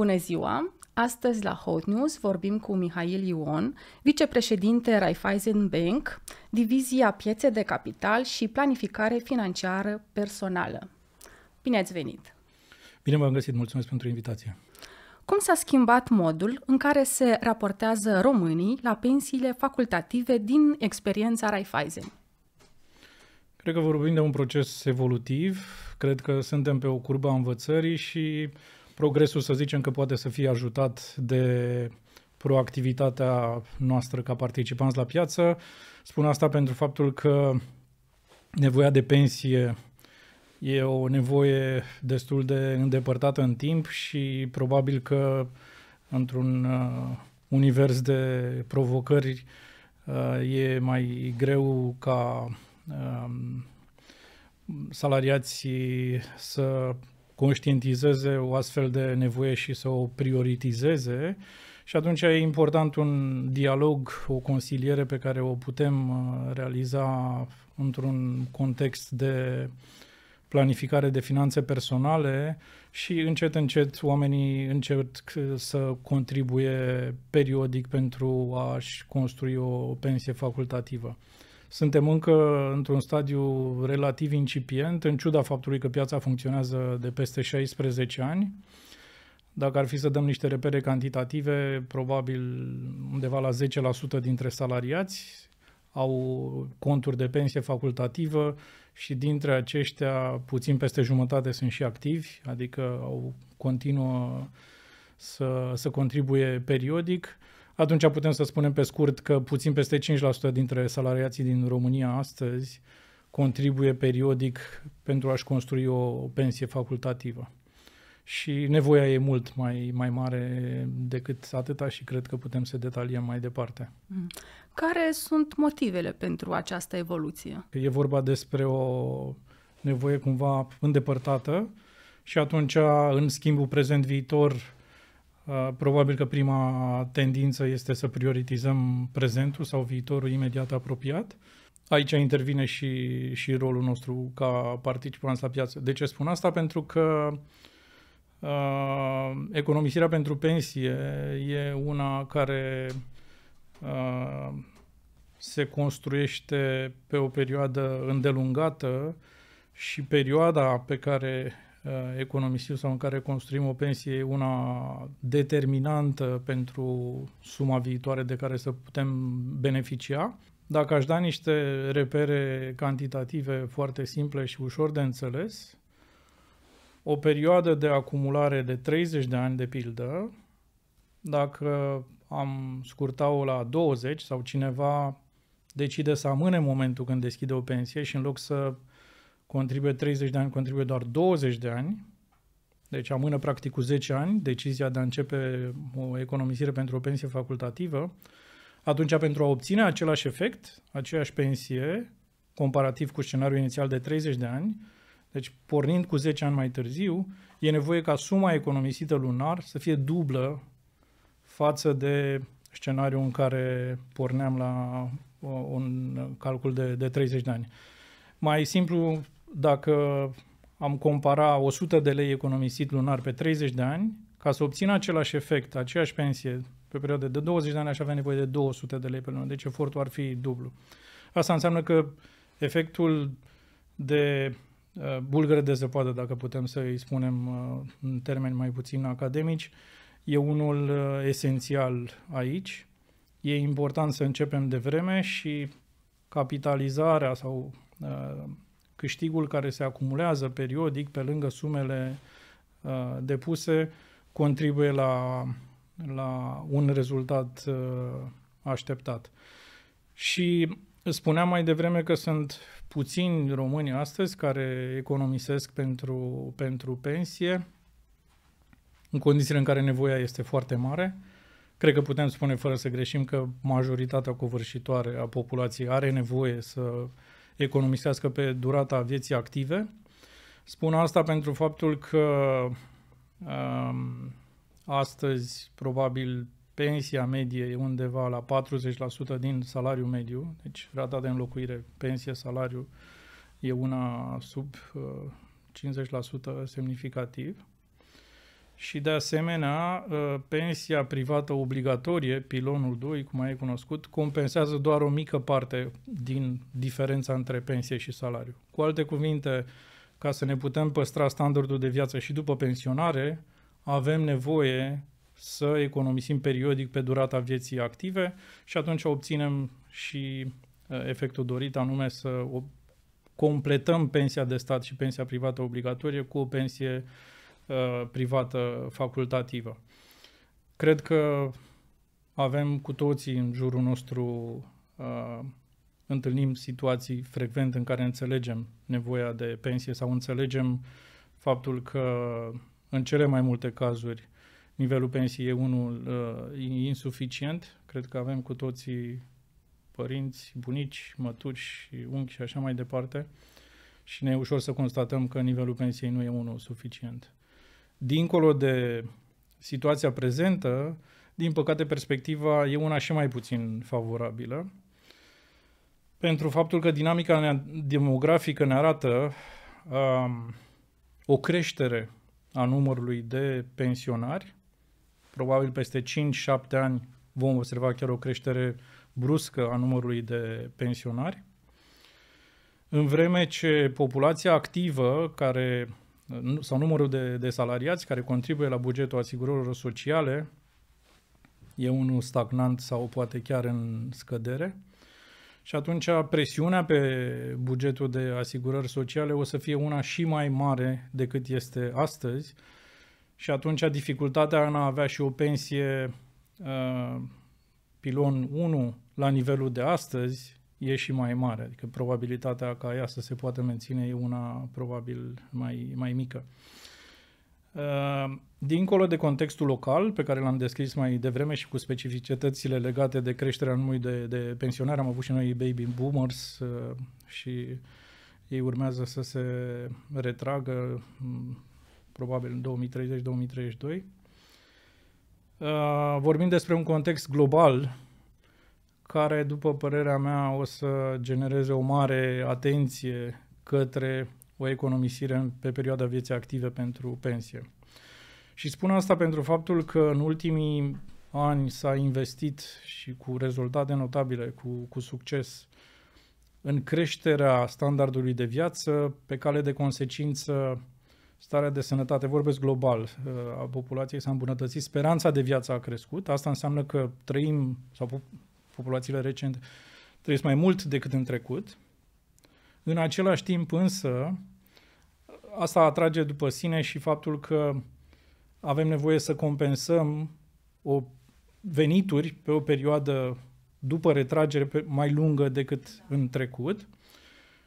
Bună ziua! Astăzi la Hot News vorbim cu Mihail Ion, vicepreședinte Raiffeisen Bank, Divizia Piețe de Capital și Planificare Financiară Personală. Bine ați venit! Bine v-am găsit, mulțumesc pentru invitație! Cum s-a schimbat modul în care se raportează românii la pensiile facultative din experiența Raiffeisen? Cred că vorbim de un proces evolutiv, cred că suntem pe o curbă a învățării și uh, progresul, să zicem, că poate să fie ajutat de proactivitatea noastră ca participanți la piață. Spun asta pentru faptul că nevoia de pensie e o nevoie destul de îndepărtată în timp și probabil că într-un uh, univers de provocări uh, e mai greu ca um, salariații să conștientizeze o astfel de nevoie și să o prioritizeze. Și atunci e important un dialog, o consiliere pe care o putem uh, realiza într-un context de planificare de finanțe personale și încet, încet oamenii încep să contribuie periodic pentru a-și construi o pensie facultativă. Suntem încă într-un stadiu relativ incipient, în ciuda faptului că piața funcționează de peste 16 ani. Dacă ar fi să dăm niște repere cantitative, probabil undeva la 10% dintre salariați au conturi de pensie facultativă și dintre aceștia puțin peste jumătate sunt și activi, adică au continuă să, să contribuie periodic. Uh, atunci putem să spunem pe scurt că puțin peste 5% dintre salariații din România astăzi contribuie periodic pentru a-și construi o pensie facultativă. Și nevoia e mult mai, mai mare decât atâta și cred că putem să detaliem mai departe. Mm. Care sunt motivele pentru această evoluție? E vorba despre o nevoie cumva îndepărtată și atunci, în schimbul prezent-viitor, Uh, probabil că prima tendință este să prioritizăm prezentul sau viitorul imediat apropiat. Aici intervine și, și rolul nostru ca participanți la piață. De ce spun asta? Pentru că uh, economisirea pentru pensie e una care uh, se construiește pe o perioadă îndelungată și perioada pe care Uh, economisim sau în care construim o pensie una determinantă pentru suma viitoare de care să putem beneficia. Dacă aș da niște repere cantitative foarte simple și ușor de înțeles, o perioadă de acumulare de 30 de ani de pildă, dacă am scurtat-o la 20 sau cineva decide să amâne momentul când deschide o pensie și în loc să contribuie 30 de ani, contribuie doar 20 de ani, deci amână practic cu 10 ani decizia de a începe o economisire pentru o pensie facultativă, atunci pentru a obține același efect, aceeași pensie, comparativ cu scenariul inițial de 30 de ani, deci pornind cu 10 ani mai târziu, e nevoie ca suma economisită lunar să fie dublă față de scenariul în care porneam la un calcul de, de 30 de ani. Mai simplu dacă am compara 100 de lei economisit lunar pe 30 de ani, ca să obțin același efect, aceeași pensie pe perioadă de 20 de ani, aș avea nevoie de 200 de lei pe lună. Deci efortul ar fi dublu. Asta înseamnă că efectul de uh, bulgăre de zăpadă, dacă putem să îi spunem uh, în termeni mai puțin academici, e unul uh, esențial aici. E important să începem de vreme și capitalizarea sau câștigul care se acumulează periodic pe lângă sumele uh, depuse contribuie la, la un rezultat uh, așteptat. Și spuneam mai devreme că sunt puțini români astăzi care economisesc pentru, pentru pensie, în condițiile în care nevoia este foarte mare. Cred că putem spune fără să greșim că majoritatea covârșitoare a populației are nevoie să economisească pe durata vieții active. Spun asta pentru faptul că um, astăzi probabil pensia medie e undeva la 40% din salariu mediu, deci rata de înlocuire, pensie, salariu e una sub uh, 50% semnificativ. Și de asemenea, uh, pensia privată obligatorie, pilonul 2, cum mai cunoscut, compensează doar o mică parte din diferența între pensie și salariu. Cu alte cuvinte, ca să ne putem păstra standardul de viață și după pensionare, avem nevoie să economisim periodic pe durata vieții active și atunci obținem și uh, efectul dorit, anume să completăm pensia de stat și pensia privată obligatorie cu o pensie uh, Uh, privată facultativă. Cred că avem cu toții în jurul nostru uh, întâlnim situații frecvent în care înțelegem nevoia de pensie sau înțelegem faptul că în cele mai multe cazuri nivelul pensiei e unul uh, insuficient. Cred că avem cu toții părinți, bunici, și unchi și așa mai departe și ne e ușor să constatăm că nivelul pensiei nu e unul suficient dincolo de situația prezentă, din păcate perspectiva e una și mai puțin favorabilă. Pentru faptul că dinamica demografică ne arată um, o creștere a numărului de pensionari, probabil peste 5-7 ani vom observa chiar o creștere bruscă a numărului de pensionari, în vreme ce populația activă, care sau numărul de, de salariați care contribuie la bugetul asigurărilor sociale e unul stagnant sau poate chiar în scădere. Și atunci presiunea pe bugetul de asigurări sociale o să fie una și mai mare decât este astăzi. Și atunci dificultatea în a avea și o pensie uh, pilon 1 la nivelul de astăzi e și mai mare. Adică probabilitatea ca ea să se poată menține e una probabil mai, mai mică. Uh, dincolo de contextul local, pe care l-am descris mai devreme și cu specificitățile legate de creșterea numărului de, de pensionare, am avut și noi baby boomers uh, și ei urmează să se retragă mm, probabil în 2030-2032. Uh, vorbim despre un context global care, după părerea mea, o să genereze o mare atenție către o economisire pe perioada vieții active pentru pensie. Și spun asta pentru faptul că în ultimii ani s-a investit și cu rezultate notabile, cu, cu succes, în creșterea standardului de viață, pe cale de consecință starea de sănătate, vorbesc global, uh, a populației s-a îmbunătățit, speranța de viață a crescut, asta înseamnă că trăim sau populațiile recent trăiesc mai mult decât în trecut. În același timp însă, asta atrage după sine și faptul că avem nevoie să compensăm o venituri pe o perioadă după retragere mai lungă decât în trecut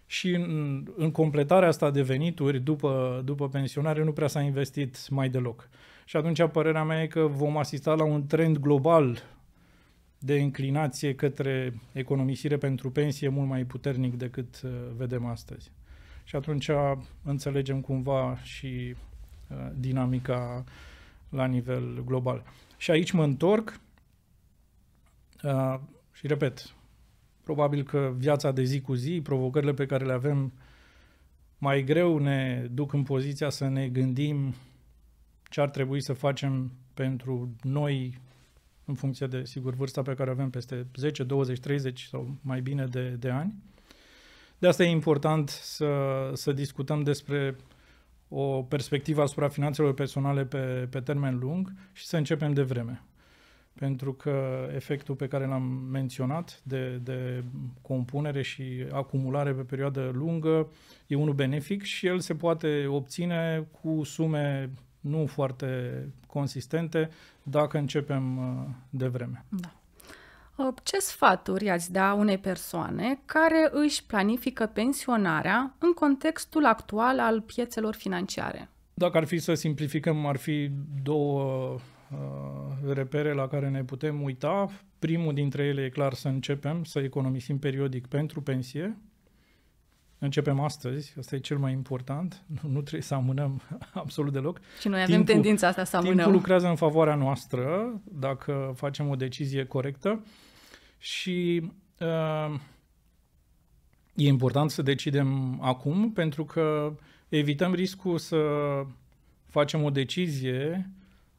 și în, în completarea asta de venituri după, după pensionare nu prea s-a investit mai deloc. Și atunci părerea mea e că vom asista la un trend global de înclinație către economisire pentru pensie mult mai puternic decât uh, vedem astăzi. Și atunci uh, înțelegem cumva și uh, dinamica la nivel global. Și aici mă întorc și repet, probabil că viața de zi cu zi, provocările pe care le avem mai greu ne duc în poziția să ne gândim ce ar trebui să facem pentru noi în funcție de, sigur, vârsta pe care o avem peste 10, 20, 30 sau mai bine de, de ani. De asta e important să, să discutăm despre o perspectivă asupra finanțelor personale pe, pe termen lung și să începem de vreme. Pentru că efectul pe care l-am menționat de, de compunere și acumulare pe perioadă lungă e unul benefic și el se poate obține cu sume nu foarte consistente dacă începem uh, de vreme. Da. Uh, ce sfaturi ați da unei persoane care își planifică pensionarea în contextul actual al piețelor financiare? Dacă ar fi să simplificăm, ar fi două uh, repere la care ne putem uita. Primul dintre ele e clar să începem să economisim periodic pentru pensie, Începem astăzi, asta e cel mai important, nu, nu trebuie să amânăm absolut deloc. Și noi avem timpul, tendința asta să amânăm. Timpul lucrează în favoarea noastră dacă facem o decizie corectă și uh, e important să decidem acum pentru că evităm riscul să facem o decizie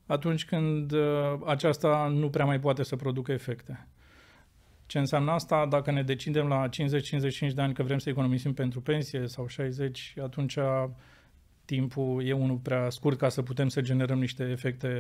atunci când uh, aceasta nu prea mai poate să producă efecte. Ce înseamnă asta? Dacă ne decidem la 50-55 de ani că vrem să economisim pentru pensie sau 60, atunci timpul e unul prea scurt ca să putem să generăm niște efecte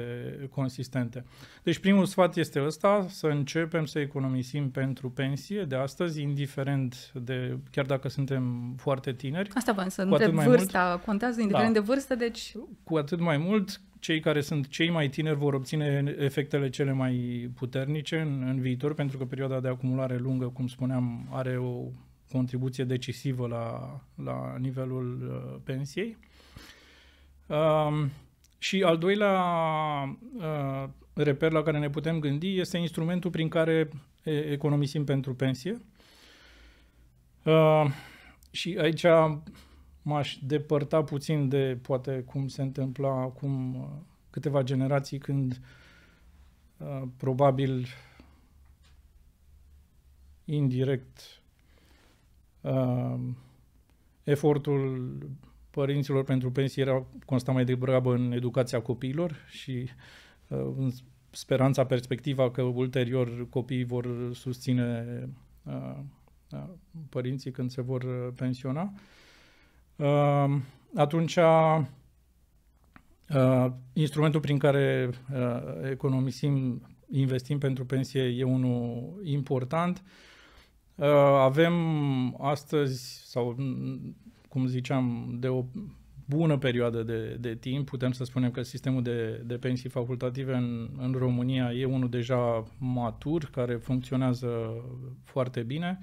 consistente. Deci primul sfat este ăsta, să începem să economisim pentru pensie de astăzi, indiferent de, chiar dacă suntem foarte tineri. Asta vă să nu de vârsta, mult, contează indiferent da, de vârstă, deci... Cu atât mai mult, cei care sunt cei mai tineri vor obține efectele cele mai puternice în, în viitor, pentru că perioada de acumulare lungă, cum spuneam, are o contribuție decisivă la, la nivelul uh, pensiei și al doilea uh, reper la care ne putem gândi este instrumentul prin care economisim pentru pensie. Uh, și aici m-aș depărta puțin de poate cum se întâmpla acum câteva generații când uh, probabil indirect uh, efortul părinților pentru pensie era consta mai degrabă în educația copiilor și uh, în speranța, perspectiva că ulterior copiii vor susține uh, uh, părinții când se vor pensiona. Atunci, instrumentul prin care economisim, investim pentru pensie e unul important. Avem astăzi, sau cum ziceam, de o bună perioadă de, de timp. Putem să spunem că sistemul de, de pensii facultative în, în România e unul deja matur, care funcționează foarte bine.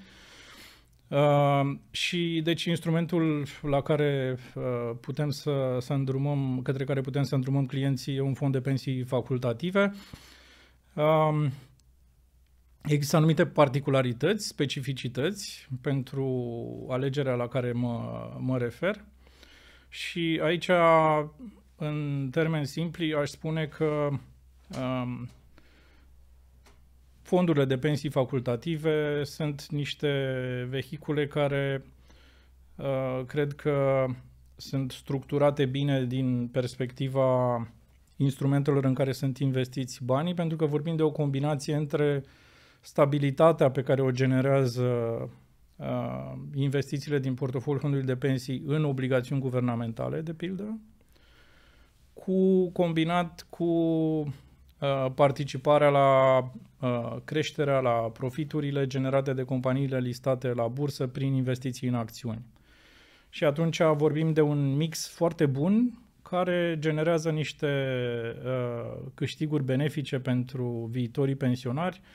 Uh, și deci instrumentul la care uh, putem să, să îndrumăm, către care putem să îndrumăm clienții e un fond de pensii facultative. Uh, Există anumite particularități, specificități pentru alegerea la care mă, mă refer și aici, în termeni simpli, aș spune că um, fondurile de pensii facultative sunt niște vehicule care uh, cred că sunt structurate bine din perspectiva instrumentelor în care sunt investiți banii, pentru că vorbim de o combinație între uh, stabilitatea pe care o generează uh, investițiile din portofoliul fondului de pensii în obligațiuni guvernamentale, de pildă, cu combinat cu uh, participarea la uh, creșterea, la profiturile generate de companiile listate la bursă prin investiții în acțiuni. Și atunci vorbim de un mix foarte bun care generează niște uh, câștiguri benefice pentru viitorii pensionari, uh,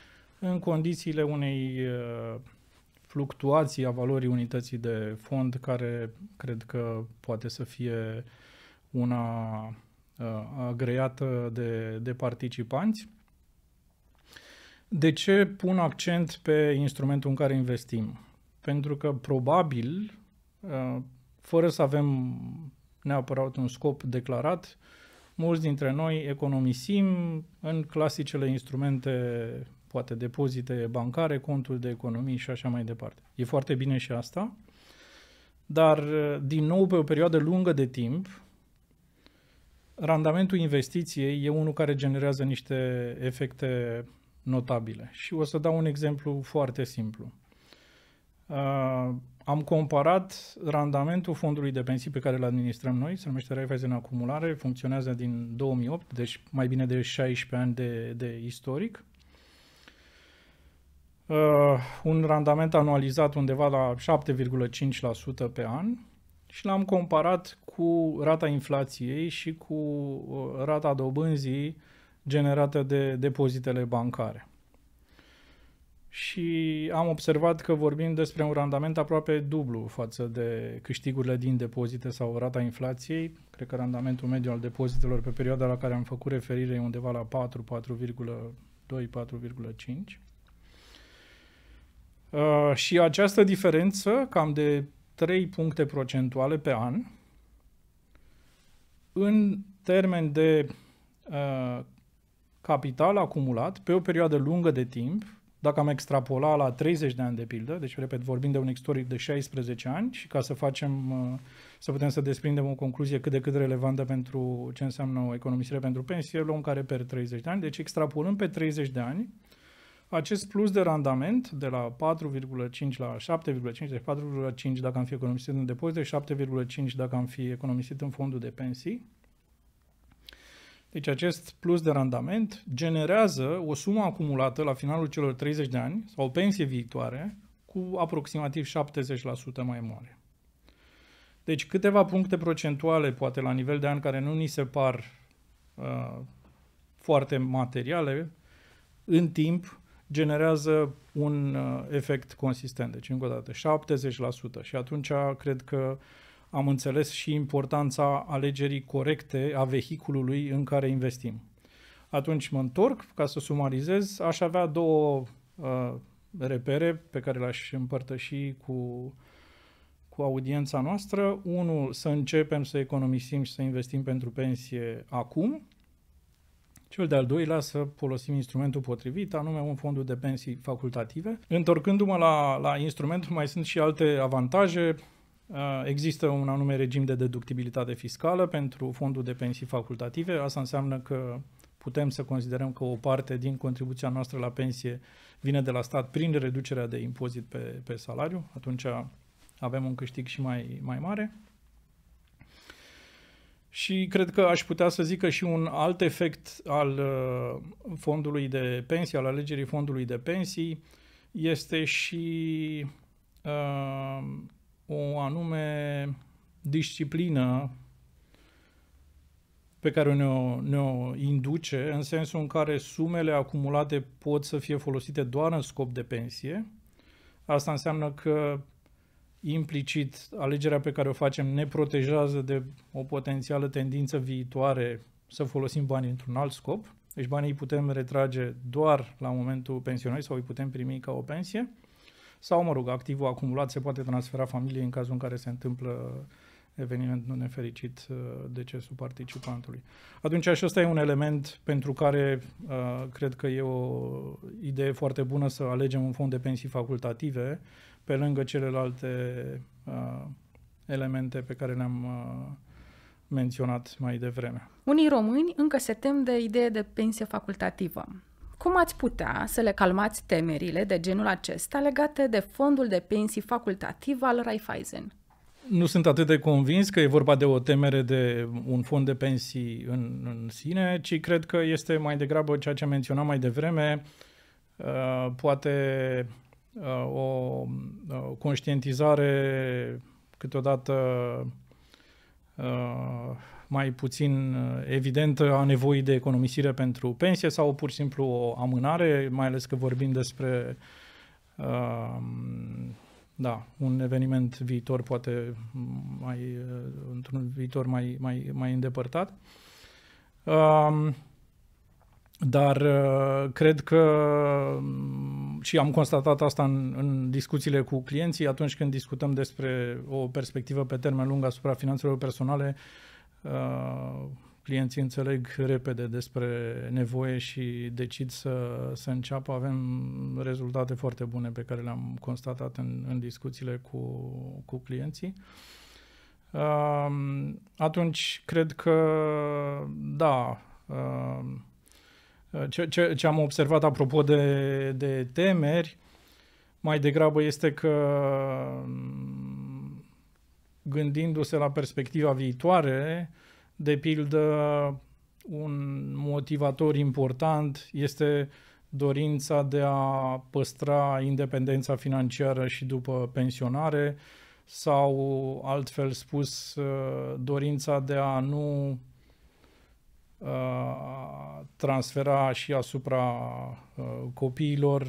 în condițiile unei uh, fluctuații a valorii unității de fond, care cred că poate să fie una uh, agreată de, de participanți. De ce pun accent pe instrumentul în care investim? Pentru că probabil, uh, fără să avem neapărat un scop declarat, mulți dintre noi economisim în clasicele instrumente poate depozite bancare, conturi de economii și așa mai departe. E foarte bine și asta, dar uh, din nou pe o perioadă lungă de timp, randamentul investiției e unul care generează niște efecte notabile. Și o să dau un exemplu foarte simplu. Uh, am comparat randamentul fondului de pensii pe care îl administrăm noi, se numește Raiffeisen Acumulare, funcționează din 2008, deci mai bine de 16 ani de, de istoric uh, un randament anualizat undeva la 7,5% pe an și l-am comparat cu rata inflației și cu uh, rata dobânzii generată de depozitele bancare. Și am observat că vorbim despre un randament aproape dublu față de câștigurile din depozite sau rata inflației. Cred că randamentul mediu al depozitelor pe perioada la care am făcut referire e undeva la 4, 4,2, 4,5 Uh, și această diferență, cam de 3 puncte procentuale pe an, în termen de uh, capital acumulat pe o perioadă lungă de timp, dacă am extrapola la 30 de ani de pildă, deci repet, vorbim de un istoric de 16 ani și ca să facem, uh, să putem să desprindem o concluzie cât de cât relevantă pentru ce înseamnă o economisire pentru pensie, luăm care per 30 de ani, deci extrapolăm pe 30 de ani, acest plus de randament de la 4,5 la 7,5, deci 4,5 dacă am fi economisit în depozite, 7,5 dacă am fi economisit în fondul de pensii, deci acest plus de randament generează o sumă acumulată la finalul celor 30 de ani sau o pensie viitoare cu aproximativ 70% mai mare. Deci câteva puncte procentuale, poate la nivel de an, care nu ni se par uh, foarte materiale, în timp generează un uh, efect consistent. Deci, încă o dată, 70%. Și atunci cred că am înțeles și importanța alegerii corecte a vehiculului în care investim. Atunci mă întorc, ca să sumarizez, aș avea două uh, repere pe care le-aș împărtăși cu, cu audiența noastră. Unul, să începem să economisim și să investim pentru pensie acum cel de-al doilea, să folosim instrumentul potrivit, anume un fondul de pensii facultative. Întorcându-mă la, la instrument, mai sunt și alte avantaje. Uh, există un anume regim de deductibilitate fiscală pentru fondul de pensii facultative. Asta înseamnă că putem să considerăm că o parte din contribuția noastră la pensie vine de la stat prin reducerea de impozit pe, pe salariu. Atunci avem un câștig și mai, mai mare. Și cred că aș putea să zic că și un alt efect al uh, fondului de pensii, al alegerii fondului de pensii, este și uh, o anume disciplină pe care ne-o, ne-o induce, în sensul în care sumele acumulate pot să fie folosite doar în scop de pensie. Asta înseamnă că implicit alegerea pe care o facem ne protejează de o potențială tendință viitoare să folosim banii într-un alt scop. Deci banii îi putem retrage doar la momentul pensionării sau îi putem primi ca o pensie. Sau, mă rog, activul acumulat se poate transfera familiei în cazul în care se întâmplă eveniment nu nefericit uh, decesul participantului. Atunci și ăsta e un element pentru care uh, cred că e o idee foarte bună să alegem un fond de pensii facultative pe lângă celelalte uh, elemente pe care le-am uh, menționat mai devreme. Unii români încă se tem de ideea de pensie facultativă. Cum ați putea să le calmați temerile de genul acesta legate de fondul de pensii facultativ al Raiffeisen? Nu sunt atât de convins că e vorba de o temere de un fond de pensii în, în sine, ci cred că este mai degrabă ceea ce menționam mai devreme, uh, poate o conștientizare câteodată mai puțin evidentă a nevoii de economisire pentru pensie sau pur și simplu o amânare, mai ales că vorbim despre da, un eveniment viitor, poate mai, într-un viitor mai, mai, mai îndepărtat. Dar cred că și am constatat asta în, în discuțiile cu clienții, atunci când discutăm despre o perspectivă pe termen lung asupra finanțelor personale, uh, clienții înțeleg repede despre nevoie și decid să, să înceapă. Avem rezultate foarte bune pe care le-am constatat în, în discuțiile cu, cu clienții. Uh, atunci, cred că, da, uh, ce, ce, ce am observat apropo de, de temeri, mai degrabă este că mm, gândindu-se la perspectiva viitoare, de pildă, un motivator important este dorința de a păstra independența financiară și după pensionare sau, altfel spus, dorința de a nu transfera și asupra copiilor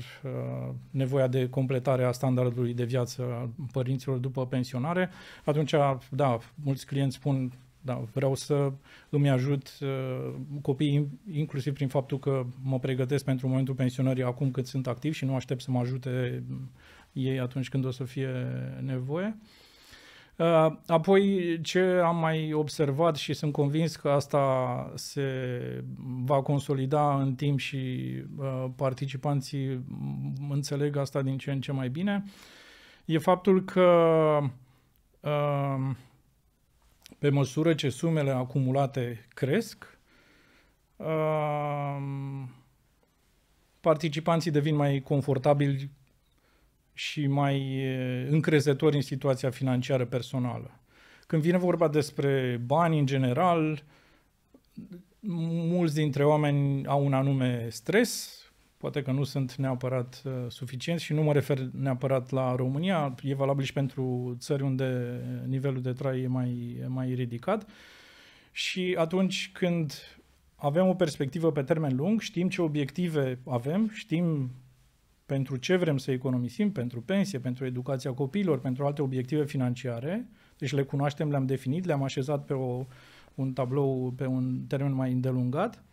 nevoia de completare a standardului de viață a părinților după pensionare, atunci, da, mulți clienți spun, da, vreau să îmi ajut copiii inclusiv prin faptul că mă pregătesc pentru momentul pensionării acum cât sunt activ și nu aștept să mă ajute ei atunci când o să fie nevoie. Uh, Uh, apoi, ce am mai observat și sunt convins că asta se va consolida în timp și uh, participanții înțeleg asta din ce în ce mai bine, e faptul că uh, pe măsură ce sumele acumulate cresc, participanții devin mai confortabili și mai încrezători în situația financiară personală. Când vine vorba despre bani în general, mulți dintre oameni au un anume stres, poate că nu sunt neapărat uh, suficienți și nu mă refer neapărat la România, e valabil și pentru țări unde nivelul de trai e mai, mai ridicat. Și atunci când avem o perspectivă pe termen lung, știm ce obiective avem, știm pentru ce vrem să economisim, pentru pensie, pentru educația copiilor, pentru alte obiective financiare. Deci le cunoaștem, le-am definit, le-am așezat pe o, un tablou, pe un termen mai îndelungat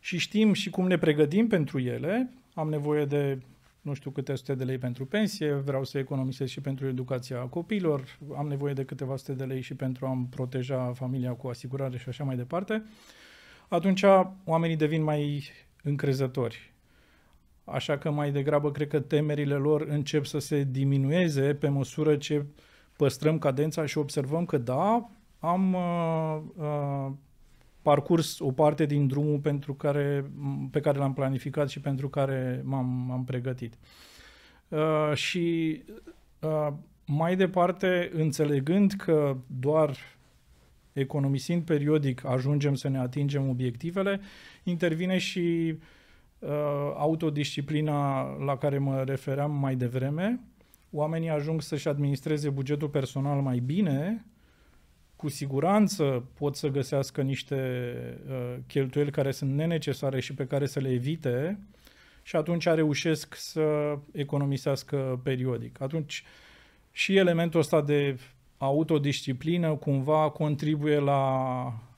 și știm și cum ne pregătim pentru ele. Am nevoie de nu știu câte sute de lei pentru pensie, vreau să economisesc și pentru educația copiilor, am nevoie de câteva sute de lei și pentru a-mi proteja familia cu asigurare și așa mai departe, atunci oamenii devin mai încrezători Așa că mai degrabă cred că temerile lor încep să se diminueze pe măsură ce păstrăm cadența și observăm că da, am uh, uh, parcurs o parte din drumul pentru care, pe care l-am planificat și pentru care m-am, am pregătit. Uh, și uh, mai departe, înțelegând că doar economisind periodic ajungem să ne atingem obiectivele, intervine și uh, Uh, autodisciplina la care mă refeream mai devreme, oamenii ajung să-și administreze bugetul personal mai bine, cu siguranță pot să găsească niște uh, cheltuieli care sunt nenecesare și pe care să le evite și atunci reușesc să economisească periodic. Atunci și elementul ăsta de autodisciplină cumva contribuie la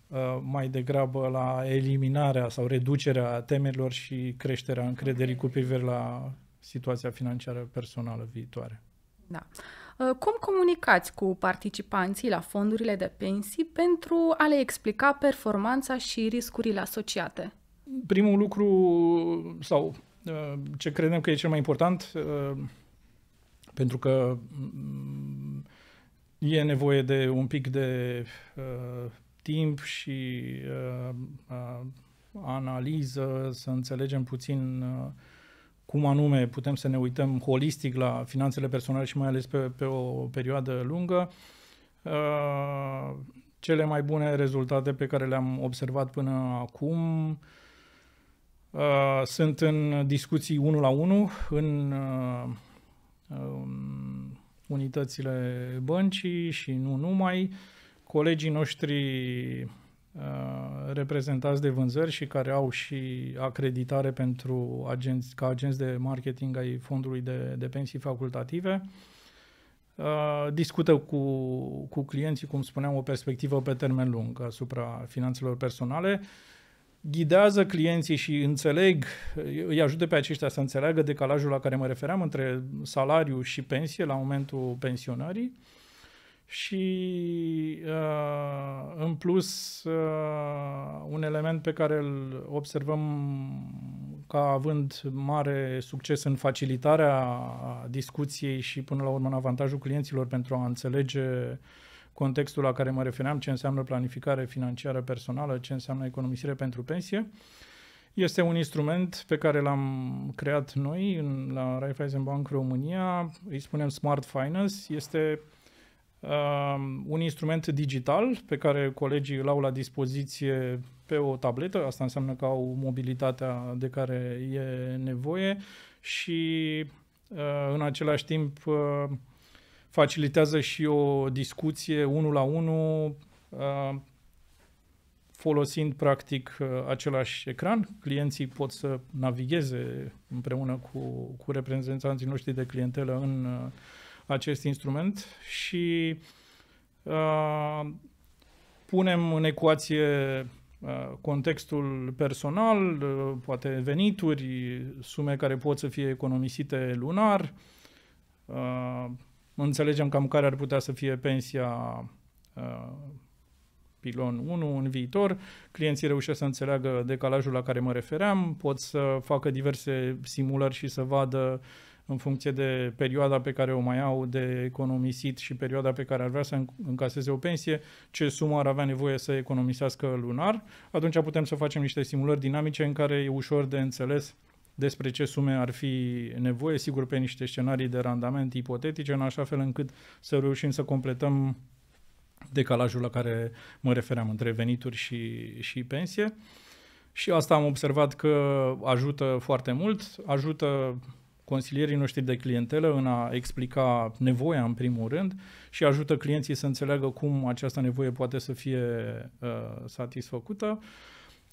Uh, mai degrabă la eliminarea sau reducerea temerilor și creșterea încrederii cu privire la situația financiară personală viitoare. Da. Uh, cum comunicați cu participanții la fondurile de pensii pentru a le explica performanța și riscurile asociate? Primul lucru, sau uh, ce credem că e cel mai important, pentru că mm, e nevoie de un pic de timp și uh, uh, analiză, să înțelegem puțin uh, cum anume putem să ne uităm holistic la finanțele personale și mai ales pe, pe o perioadă lungă. Uh, cele mai bune rezultate pe care le-am observat până acum uh, sunt în discuții unul la 1 în uh, um, unitățile băncii și nu numai. Uh, colegii noștri uh, reprezentați de vânzări și care au și acreditare pentru agenți, ca agenți de marketing ai fondului de, de pensii facultative, uh, discută cu, cu clienții, cum spuneam, o perspectivă pe termen lung asupra finanțelor personale, ghidează clienții și înțeleg, îi ajută pe aceștia să înțeleagă decalajul la care mă refeream între salariu și pensie la momentul pensionării, uh, și uh, în plus uh, un element pe care îl observăm ca având mare succes în facilitarea discuției și până la urmă în avantajul clienților pentru a înțelege contextul la care mă refeream, ce înseamnă planificare financiară personală, ce înseamnă economisire pentru pensie, este un instrument pe care l-am creat noi la Raiffeisen Bank România, îi spunem Smart Finance, este un instrument digital pe care colegii îl au la dispoziție pe o tabletă, asta înseamnă că au mobilitatea de care e nevoie și uh, în același timp uh, facilitează și o discuție unul la unul uh, folosind practic același ecran. Clienții pot să navigheze împreună cu, cu reprezentanții noștri de clientelă în acest instrument și uh, punem în ecuație uh, contextul personal, uh, poate venituri, sume care pot să fie economisite lunar, înțelegem cam care ar putea să fie pensia pilon 1 în viitor, clienții reușesc să înțeleagă decalajul la care mă refeream, pot să facă diverse simulări și să vadă uh, în funcție de perioada pe care o mai au de economisit și perioada pe care ar vrea să încaseze o pensie, ce sumă ar avea nevoie să economisească lunar, atunci putem să facem niște simulări dinamice în care e ușor de înțeles despre ce sume ar fi nevoie, sigur pe niște scenarii de randament ipotetice, în așa fel încât să reușim să completăm decalajul la care mă refeream între venituri și, și pensie. Și asta am observat că ajută foarte mult, ajută consilierii noștri de clientelă în a explica nevoia în primul rând și ajută clienții să înțeleagă cum această nevoie poate să fie uh, satisfăcută.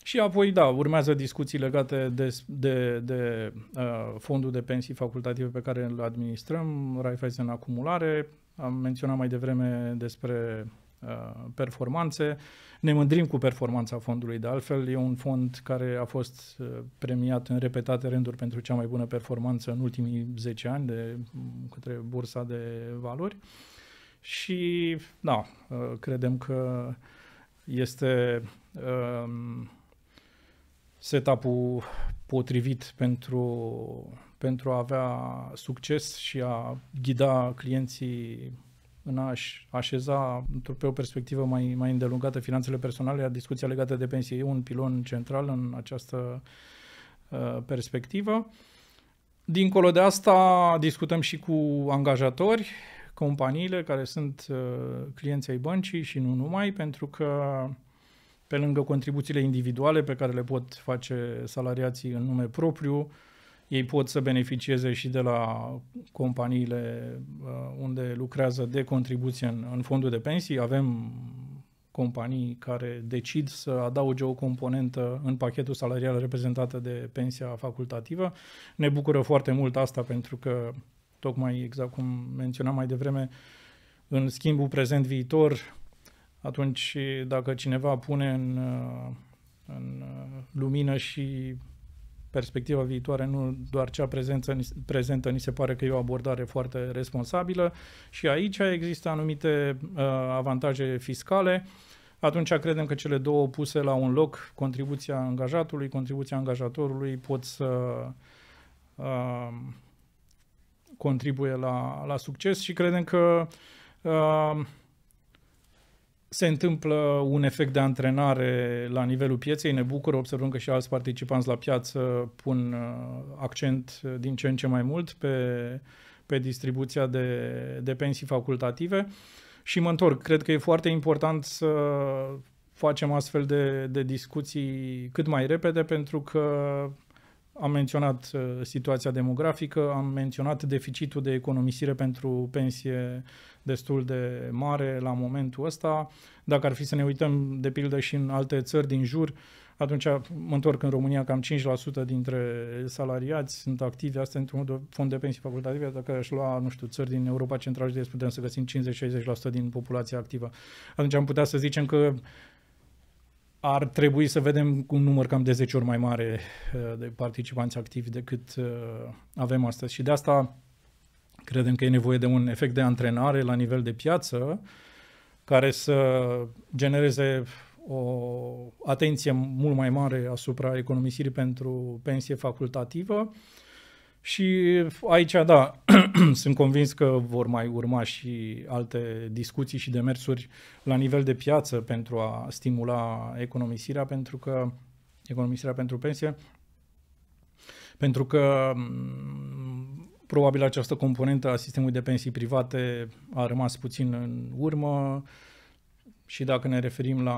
Și apoi, da, urmează discuții legate de, de, de uh, fondul de pensii facultative pe care îl administrăm, Raiffeisen Acumulare. Am menționat mai devreme despre Uh, performanțe. Ne mândrim cu performanța fondului, de altfel e un fond care a fost uh, premiat în repetate rânduri pentru cea mai bună performanță în ultimii 10 ani de mm, către Bursa de Valori și da, uh, credem că este um, setup-ul potrivit pentru, pentru a avea succes și a ghida clienții în a așeza într-o pe o perspectivă mai, mai îndelungată finanțele personale, iar discuția legată de pensie e un pilon central în această uh, perspectivă. Dincolo de asta, discutăm și cu angajatori, companiile care sunt uh, clienții ai băncii și nu numai, pentru că pe lângă contribuțiile individuale pe care le pot face salariații în nume propriu, uh, ei pot să beneficieze și de la companiile uh, unde lucrează de contribuție în, în fondul de pensii. Avem companii care decid să adauge o componentă în pachetul salarial reprezentată de pensia facultativă. Ne bucură foarte mult asta pentru că, tocmai exact cum menționam mai devreme, în schimbul prezent-viitor, atunci dacă cineva pune în, uh, în uh, lumină și perspectiva viitoare, nu doar cea prezență, prezentă, ni se pare că e o abordare foarte responsabilă și aici există anumite uh, avantaje fiscale. Atunci credem că cele două puse la un loc, contribuția angajatului, contribuția angajatorului, pot să uh, contribuie la, la succes și credem că uh, se întâmplă un efect de antrenare la nivelul pieței. Ne bucur, observăm că și alți participanți la piață pun uh, accent uh, din ce în ce mai mult pe, pe distribuția de, de pensii facultative. Și mă întorc, cred că e foarte important să facem astfel de, de discuții cât mai repede, pentru că am menționat uh, situația demografică, am menționat deficitul de economisire pentru pensie destul de mare la momentul ăsta. Dacă ar fi să ne uităm, de pildă, și în alte țări din jur, atunci mă întorc în România, cam 5% dintre salariați sunt activi asta într-un fond de pensii facultative. Dacă aș lua, nu știu, țări din Europa Centrală și de Est, putem să găsim 50-60% din populația activă. Atunci am putea să zicem că ar trebui să vedem un număr cam de 10 ori mai mare eh, de participanți activi decât eh, avem astăzi. Și de asta credem că e nevoie de un efect de antrenare la nivel de piață care să genereze o atenție mult mai mare asupra economisirii pentru pensie facultativă. Și aici, da, Sunt convins că vor mai urma și alte discuții și demersuri la nivel de piață pentru a stimula economisirea, pentru că economisirea pentru pensie, pentru că mm, probabil această componentă a sistemului de pensii private a rămas puțin în urmă. Și dacă ne referim la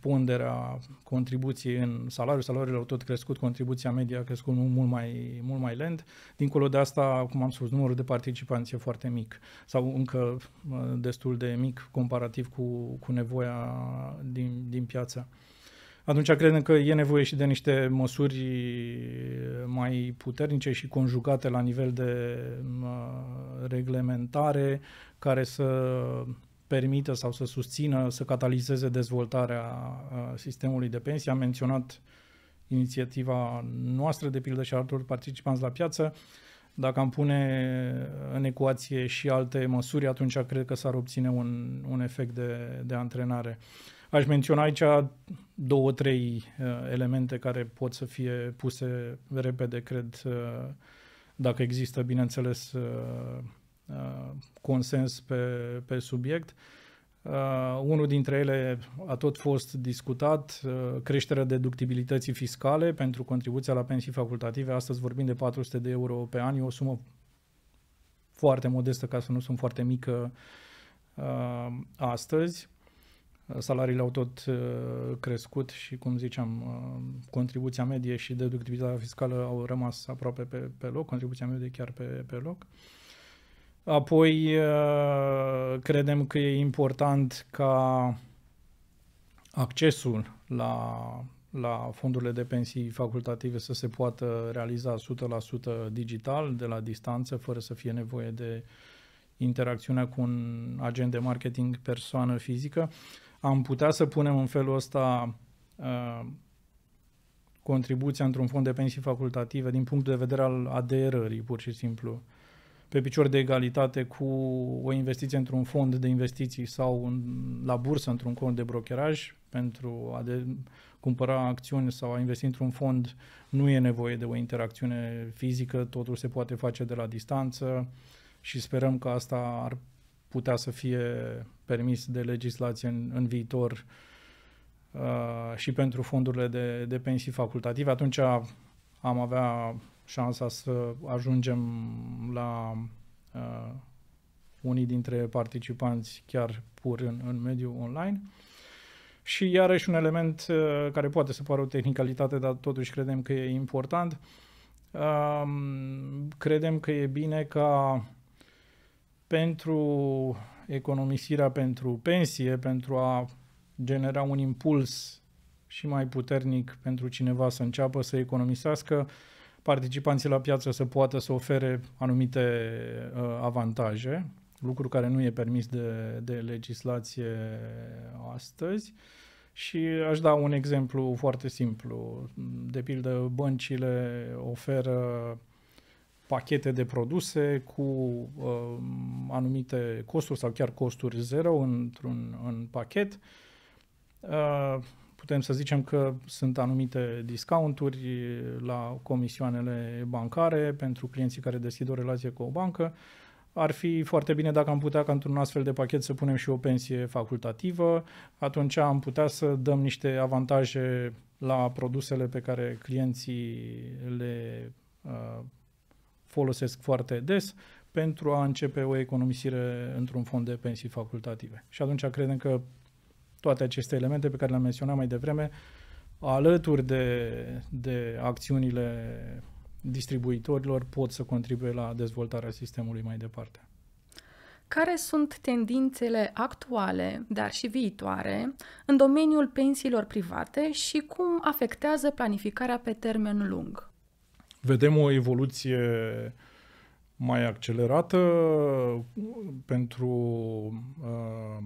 ponderea contribuției în salariu, salariile au tot crescut, contribuția medie a crescut mult mai, mult mai lent. Dincolo de asta, cum am spus, numărul de participanți e foarte mic sau încă destul de mic comparativ cu, cu nevoia din, din piață. Atunci credem că e nevoie și de niște măsuri mai puternice și conjugate la nivel de reglementare care să permită sau să susțină, să catalizeze dezvoltarea uh, sistemului de pensii. Am menționat inițiativa noastră, de pildă, și altor participanți la piață. Dacă am pune în ecuație și alte măsuri, atunci cred că s-ar obține un, un efect de, de antrenare. Aș menționa aici două, trei uh, elemente care pot să fie puse repede, cred, uh, dacă există, bineînțeles, Uh, consens pe, pe subiect. Uh, unul dintre ele a tot fost discutat, uh, creșterea deductibilității fiscale pentru contribuția la pensii facultative. Astăzi vorbim de 400 de euro pe an, e o sumă foarte modestă, ca să nu sunt foarte mică uh, astăzi. Salariile au tot uh, crescut și, cum ziceam, uh, contribuția medie și deductibilitatea fiscală au rămas aproape pe, pe loc, contribuția medie chiar pe, pe loc. Uh, Apoi, uh, credem că e important ca accesul la, la fondurile de pensii facultative să se poată realiza 100% digital, de la distanță, fără să fie nevoie de interacțiunea cu un agent de marketing persoană fizică. Am putea să punem în felul ăsta uh, contribuția într-un fond de pensii facultative din punct de vedere al aderării, pur și simplu, pe picior de egalitate cu o investiție într-un fond de investiții sau în, la bursă într-un cont de brokeraj pentru a de cumpăra acțiuni sau a investi într-un fond nu e nevoie de o interacțiune fizică, totul se poate face de la distanță și sperăm că asta ar putea să fie permis de legislație în, în viitor uh, și pentru fondurile de, de pensii facultative. Atunci am avea șansa să ajungem la uh, unii dintre participanți chiar pur în, în mediul online. Și iarăși un element uh, care poate să pară o tehnicalitate, dar totuși credem că e important. Uh, credem că e bine ca pentru economisirea pentru pensie, pentru a genera un impuls și mai puternic pentru cineva să înceapă să economisească, uh, participanții la piață să poată să ofere anumite uh, avantaje, lucru care nu e permis de, de legislație astăzi. Și aș da un exemplu foarte simplu. De pildă, băncile oferă pachete de produse cu uh, anumite costuri sau chiar costuri zero într-un în pachet. Uh, putem să zicem că sunt anumite discounturi la comisioanele bancare pentru clienții care deschid o relație cu o bancă. Ar fi foarte bine dacă am putea ca într-un astfel de pachet să punem și o pensie facultativă, atunci am putea să dăm niște avantaje la produsele pe care clienții le uh, folosesc foarte des pentru a începe o economisire într-un fond de pensii facultative. Și atunci credem că toate aceste elemente pe care le-am menționat mai devreme, alături de, de acțiunile distribuitorilor, pot să contribuie la dezvoltarea sistemului mai departe. Care sunt tendințele actuale, dar și viitoare, în domeniul pensiilor private și cum afectează planificarea pe termen lung? Vedem o evoluție mai accelerată pentru uh,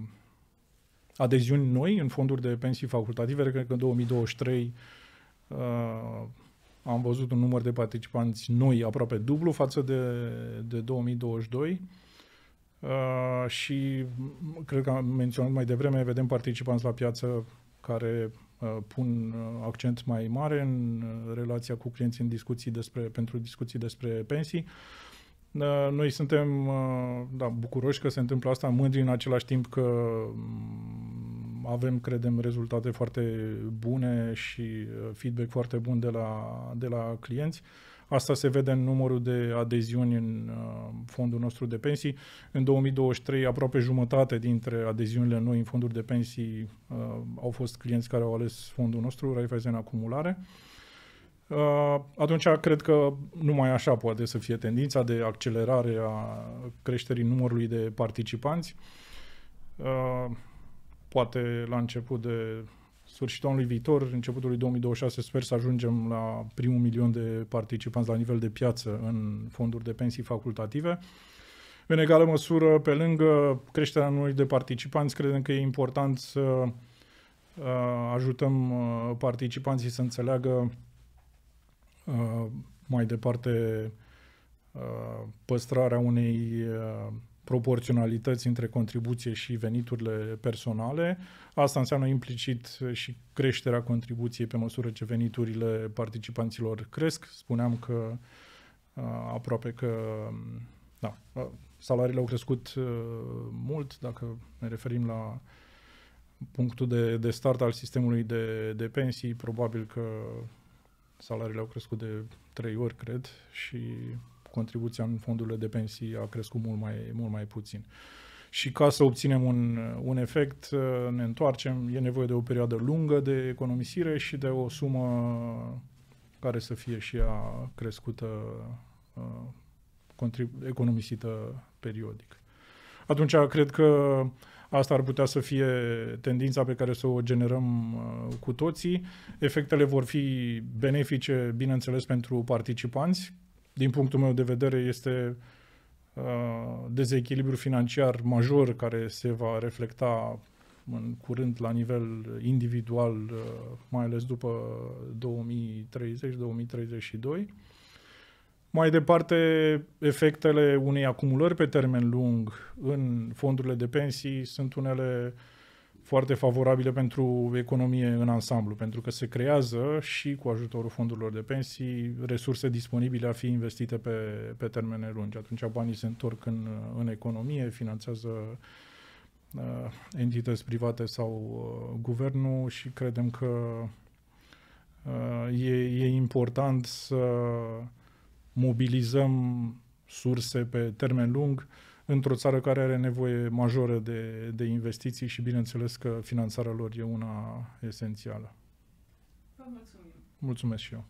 adeziuni noi în fonduri de pensii facultative. Cred că în 2023 uh, am văzut un număr de participanți noi aproape dublu față de, de 2022. Uh, și cred că am menționat mai devreme, vedem participanți la piață care uh, pun uh, accent mai mare în uh, relația cu clienții în discuții despre, pentru discuții despre pensii. Uh, da, noi suntem uh, da, bucuroși că se întâmplă asta, mândri în același timp că mm, avem, credem, rezultate foarte bune și uh, feedback foarte bun de la, de la clienți. Asta se vede în numărul de adeziuni în uh, fondul nostru de pensii. În 2023, aproape jumătate dintre adeziunile noi în fonduri de pensii au fost clienți care au ales fondul nostru, Raiffeisen Acumulare. Uh, atunci cred că numai așa poate să fie tendința de accelerare a creșterii numărului de participanți. Uh, poate la început de sfârșitul anului viitor, începutul lui 2026, sper să ajungem la primul milion de participanți la nivel de piață în fonduri de pensii facultative. În egală măsură, pe lângă creșterea numărului de participanți, credem că e important să uh, ajutăm participanții să înțeleagă Uh, mai departe uh, păstrarea unei uh, proporționalități între contribuție și veniturile personale. Asta înseamnă implicit și creșterea contribuției pe măsură ce veniturile participanților cresc. Spuneam că aproape că da, salariile au crescut mult, dacă ne referim la punctul de, de start al sistemului de, de pensii, probabil că salariile au crescut de trei ori, cred, și contribuția în fondurile de pensii a crescut mult mai, mult mai puțin. Și ca să obținem un, un efect, ne întoarcem, e nevoie de o perioadă lungă de economisire și de o sumă care să fie și ea crescută, contrib- economisită periodic. Atunci, cred că Asta ar putea să fie tendința pe care să o generăm uh, cu toții. Efectele vor fi benefice, bineînțeles, pentru participanți. Din punctul meu de vedere, este uh, dezechilibru financiar major care se va reflecta în curând la nivel individual, uh, mai ales după 2030-2032. Mai departe, efectele unei acumulări pe termen lung în fondurile de pensii sunt unele foarte favorabile pentru economie în ansamblu, pentru că se creează și cu ajutorul fondurilor de pensii resurse disponibile a fi investite pe, pe termene lungi. Atunci banii se întorc în, în economie, finanțează uh, entități private sau uh, guvernul și credem că uh, e, e important să uh, mobilizăm surse pe termen lung într-o țară care are nevoie majoră de, de investiții și bineînțeles că finanțarea lor e una esențială. Vă mulțumim! Mulțumesc și eu!